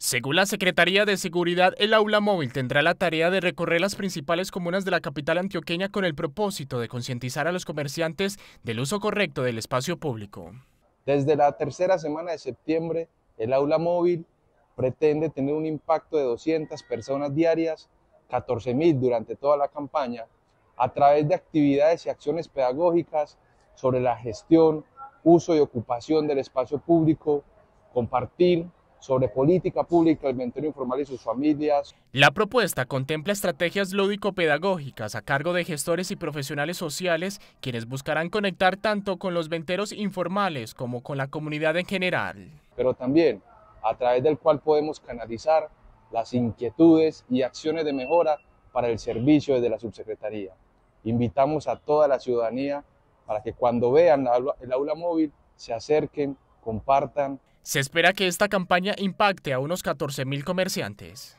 Según la Secretaría de Seguridad, el aula móvil tendrá la tarea de recorrer las principales comunas de la capital antioqueña con el propósito de concientizar a los comerciantes del uso correcto del espacio público. Desde la tercera semana de septiembre, el aula móvil pretende tener un impacto de 200 personas diarias, 14.000 durante toda la campaña, a través de actividades y acciones pedagógicas sobre la gestión, uso y ocupación del espacio público, compartir sobre política pública, el ventero informal y sus familias. La propuesta contempla estrategias lúdico-pedagógicas a cargo de gestores y profesionales sociales, quienes buscarán conectar tanto con los venteros informales como con la comunidad en general. Pero también a través del cual podemos canalizar las inquietudes y acciones de mejora para el servicio desde la subsecretaría. Invitamos a toda la ciudadanía para que cuando vean el aula móvil se acerquen, compartan se espera que esta campaña impacte a unos 14.000 comerciantes.